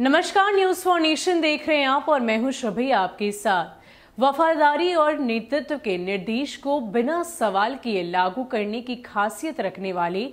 नमस्कार news for nation देख रहे हैं आप और मैं हूं श्रभी आपके साथ वफादारी और नेतृत्व के निर्देश को बिना सवाल किए लागू करने की खासियत रखने वाले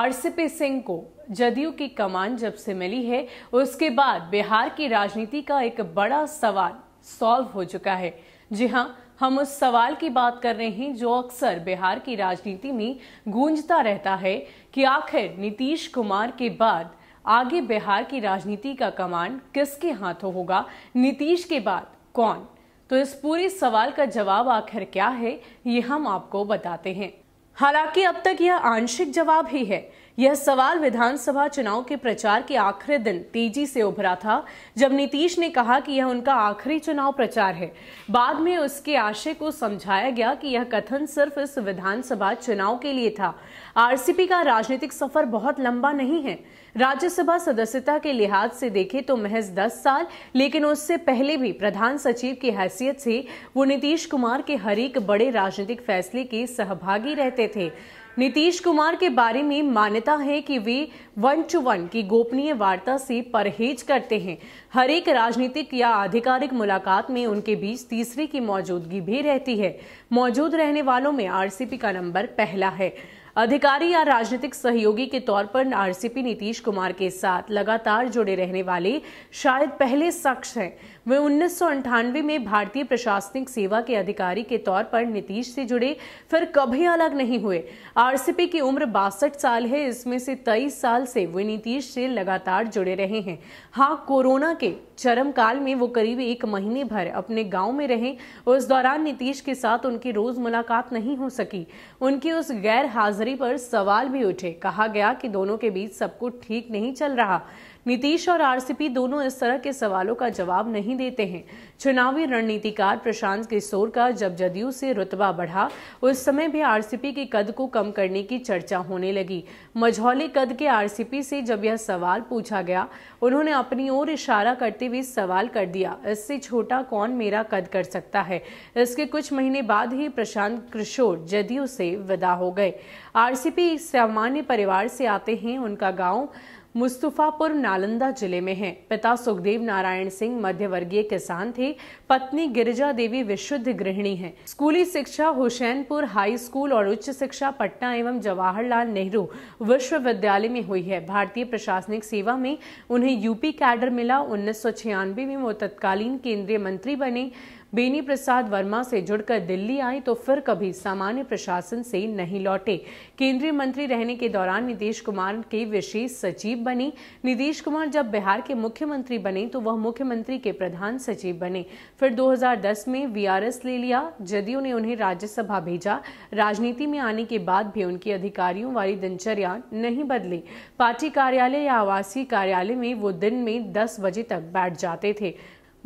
आरसीपी सिंह को जदयू की कमान जब से मिली है उसके बाद बिहार की राजनीति का एक बड़ा सवाल सॉल्व हो चुका है जी हाँ हम उस सवाल की बात कर रहे हैं जो अक्सर बिहार की राजनीति में गूंजता रहता है कि आखिर नीतीश कुमार के बाद आगे बिहार की राजनीति का कमांड किसके हाथों होगा नीतीश के बाद कौन तो इस पूरे सवाल का जवाब आखिर क्या है ये हम आपको बताते हैं हालांकि अब तक यह आंशिक जवाब ही है यह सवाल विधानसभा चुनाव के प्रचार के आखिरी दिन तेजी से उभरा था जब नीतीश ने कहा कि यह उनका आखिरी चुनाव प्रचार है बाद में उसके आशय को समझाया गया कि यह कथन सिर्फ इस विधानसभा चुनाव के लिए था आरसीपी का राजनीतिक सफर बहुत लंबा नहीं है राज्यसभा सदस्यता के लिहाज से देखें तो महज 10 साल लेकिन उससे पहले भी प्रधान सचिव की हैसियत से वो नीतीश कुमार के हर एक बड़े राजनीतिक फैसले के सहभागी रहते थे नीतीश कुमार के बारे में मान्यता है कि वे वन टू वन की गोपनीय वार्ता से परहेज करते हैं हर एक राजनीतिक या आधिकारिक मुलाकात में उनके बीच तीसरे की मौजूदगी भी रहती है मौजूद रहने वालों में आरसीपी का नंबर पहला है अधिकारी या राजनीतिक सहयोगी के तौर पर आरसीपी नीतीश कुमार के साथ लगातार जुड़े रहने वाले शायद पहले शख्स हैं वे उन्नीस में भारतीय प्रशासनिक सेवा के अधिकारी के तौर पर नीतीश से जुड़े फिर कभी अलग नहीं हुए आरसीपी की उम्र बासठ साल है इसमें से तेईस साल से वे नीतीश से लगातार जुड़े रहे हैं हाँ कोरोना के चरम काल में वो करीब एक महीने भर अपने गांव में रहे उस दौरान नीतीश के साथ उनकी रोज मुलाकात नहीं हो सकी उनकी उस गैर हाजिर चौधरी पर सवाल भी उठे कहा गया कि दोनों के बीच सब कुछ ठीक नहीं चल रहा नीतीश और आरसीपी दोनों इस तरह के सवालों का जवाब नहीं देते हैं चुनावी रणनीतिकार प्रशांत किशोर का जब जदयू से रुतबा बढ़ा उस समय भी आरसीपी के कद को कम करने की चर्चा होने लगी मझौले कद के आरसीपी से जब यह सवाल पूछा गया उन्होंने अपनी ओर इशारा करते हुए सवाल कर दिया इससे छोटा कौन मेरा कद कर सकता है इसके कुछ महीने बाद ही प्रशांत किशोर जदयू से विदा हो गए आरसीपी सामान्य परिवार से आते हैं उनका गांव मुस्तफ़ापुर नालंदा जिले में हैं पिता सुखदेव नारायण सिंह मध्यवर्गीय किसान थे पत्नी गिरिजा देवी विशुद्ध गृहिणी हैं स्कूली शिक्षा हुसैनपुर हाई स्कूल और उच्च शिक्षा पटना एवं जवाहरलाल नेहरू विश्वविद्यालय में हुई है भारतीय प्रशासनिक सेवा में उन्हें यूपी कैडर मिला उन्नीस में वो तत्कालीन केंद्रीय मंत्री बने बेनी प्रसाद वर्मा से जुड़कर दिल्ली आए तो फिर कभी सामान्य प्रशासन से नहीं लौटे केंद्रीय मंत्री रहने के दौरान नीतीश कुमार के विशेष सचिव बने नीतीश कुमार जब बिहार के मुख्यमंत्री बने तो वह मुख्यमंत्री के प्रधान सचिव बने फिर 2010 में वीआरएस ले लिया जदयू ने उन्हें राज्यसभा भेजा राजनीति में आने के बाद भी उनकी अधिकारियों वाली दिनचर्या नहीं बदली पार्टी कार्यालय या आवासीय कार्यालय में वो दिन में 10 बजे तक बैठ जाते थे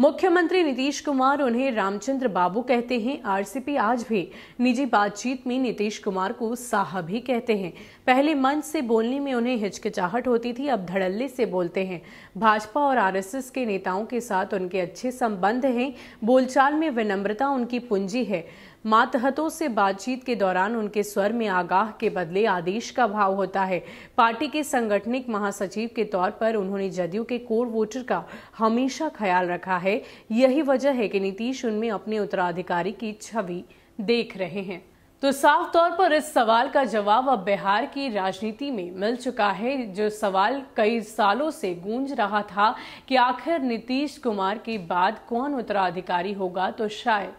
मुख्यमंत्री नीतीश कुमार उन्हें रामचंद्र बाबू कहते हैं आरसीपी आज भी निजी बातचीत में नीतीश कुमार को साहब ही कहते हैं पहले मंच से बोलने में उन्हें हिचकिचाहट होती थी अब धड़ल्ले से बोलते हैं भाजपा और आरएसएस के नेताओं के साथ उनके अच्छे संबंध हैं बोलचाल में विनम्रता उनकी पूंजी है मातहतों से बातचीत के दौरान उनके स्वर में आगाह के बदले आदेश का भाव होता है पार्टी के संगठनिक महासचिव के तौर पर उन्होंने जदयू के कोर वोटर का हमेशा ख्याल रखा है यही वजह है कि नीतीश उनमें अपने उत्तराधिकारी की छवि देख रहे हैं तो साफ तौर पर इस सवाल का जवाब अब बिहार की राजनीति में मिल चुका है जो सवाल कई सालों से गूंज रहा था कि आखिर नीतीश कुमार के बाद कौन उत्तराधिकारी होगा तो शायद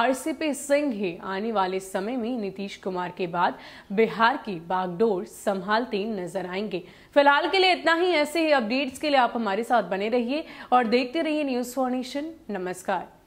आरसीपी सिंह ही आने वाले समय में नीतीश कुमार के बाद बिहार की बागडोर संभालते नजर आएंगे फिलहाल के लिए इतना ही ऐसे ही अपडेट्स के लिए आप हमारे साथ बने रहिए और देखते रहिए न्यूज़ फॉर नेशन नमस्कार